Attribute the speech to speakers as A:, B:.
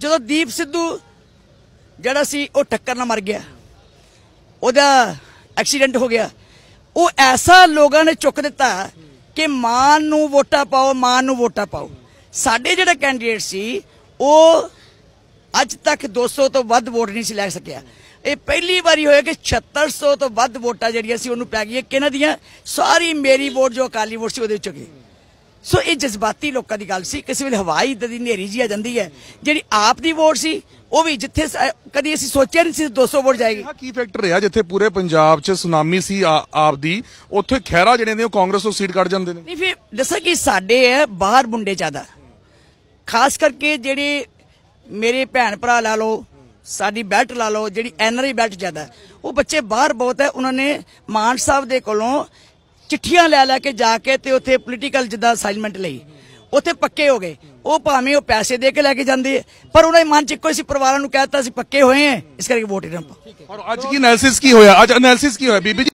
A: ਜਦੋਂ ਦੀਪ ਸਿੱਧੂ ਜਿਹੜਾ ਸੀ ਉਹ ਟੱਕਰ ਨਾਲ ਮਰ ਗਿਆ ਉਹਦਾ ਐਕਸੀਡੈਂਟ ਹੋ ਗਿਆ ਉਹ ਐਸਾ ਲੋਕਾਂ ਨੇ ਚੁੱਕ ਦਿੱਤਾ ਕਿ ਮਾਨ ਨੂੰ ਵੋਟਾਂ ਪਾਓ ਮਾਨ ਨੂੰ ਵੋਟਾਂ ਪਾਓ ਸਾਡੇ ਜਿਹੜਾ ਕੈਂਡੀਡੇਟ ਸੀ ਉਹ ਅੱਜ ਤੱਕ 200 ਤੋਂ ਵੱਧ ਵੋਟ ਨਹੀਂ ਸੀ ਲੈ ਸਕਿਆ ਇਹ ਪਹਿਲੀ ਵਾਰੀ ਹੋਇਆ ਕਿ 7600 ਤੋਂ ਵੱਧ ਵੋਟਾਂ ਜਿਹੜੀਆਂ ਸੀ ਉਹਨੂੰ ਪੈ ਗਈਆਂ ਕਿਹਨਾਂ ਦੀਆਂ ਸਾਰੀ ਮੇਰੀ ਵੋਟ ਜੋ ਅਕਾਲੀ ਵੋਟ ਸੀ ਉਹਦੇ ਵਿੱਚ ਗਈ ਸੋ ਇਹ ਜਜ਼ਬਾਤੀ ਲੋਕਾਂ ਦੀ ਗੱਲ ਸੀ ਕਿਸੇ ਵੇਲੇ ਹਵਾਈ ਦੀ ਨੇਰੀ ਜੀ ਆ ਜਾਂਦੀ ਹੈ ਜਿਹੜੀ ਆਪ ਦੀ ਵੋਟ ਸੀ ਉਹ ਵੀ ਜਿੱਥੇ ਕਦੀ ਅਸੀਂ ਸੋਚਿਆ ਨਹੀਂ ਸੀ 200 ਵੋਟ ਜਾਏਗੀ ਕੀ ਫੈਕਟਰ
B: ਰਿਹਾ ਜਿੱਥੇ ਪੂਰੇ ਪੰਜਾਬ 'ਚ ਸੁਨਾਮੀ ਸੀ ਆਪ ਦੀ ਉੱਥੇ ਖੈਰਾ ਜਿਹੜੇ ਨੇ ਉਹ ਕਾਂਗਰਸ ਤੋਂ ਸੀਟ ਕੱਢ ਜਾਂਦੇ ਨੇ
A: ਨਹੀਂ ਫਿਰ ਦੱਸਾਂ ਕਿ ਸਾਡੇ ਹੈ ਬਾਹਰ ਮੁੰਡੇ ਜ਼ਿਆਦਾ ਖਾਸ ਕਰਕੇ ਜਿਹੜੇ ਮੇਰੇ ਭੈਣ ਭਰਾ ਲਾ ਲਓ ਸਾਡੀ ਬੈਲਟ ਲਾ ਲਓ ਜਿਹੜੀ ਐਨਆਰਆਈ ਬੈਲਟ ਜ਼ਿਆਦਾ ਉਹ ਬੱਚੇ ਬਾਹਰ ਬਹੁਤ ਹੈ ਉਹਨਾਂ ਨੇ ਮਾਨ ਸਾਹਿਬ ਦੇ ਕੋਲੋਂ ਚਿੱਠੀਆਂ ਲੈ ਲੈ ਕੇ ਜਾ ਕੇ ਤੇ ਉੱਥੇ ਪੋਲੀਟੀਕਲ ਜਿੱਦਾਂ ਅਸਾਈਨਮੈਂਟ ਲਈ ਉੱਥੇ ਪੱਕੇ ਹੋ ਗਏ ਉਹ ਭਾਵੇਂ ਉਹ ਪੈਸੇ ਦੇ ਕੇ ਲੈ ਕੇ ਜਾਂਦੇ ਪਰ ਉਹਨਾਂ ਦੇ ਮਨ ਚ ਇੱਕੋ ਸੀ ਪਰਿਵਾਰਾਂ ਨੂੰ ਕਹਿਤਾ ਸੀ ਪੱਕੇ ਹੋਏ ਐ ਇਸ ਕਰਕੇ ਵੋਟ ਇਹਨਾਂ ਪਾ
B: ਔਰ ਅੱਜ ਕੀ ਐਨਾਲਿਸਿਸ
A: ਕੀ ਹੋਇਆ ਅੱਜ ਐਨਾਲਿਸਿਸ ਕੀ ਹੋਇਆ ਬੀਬੀ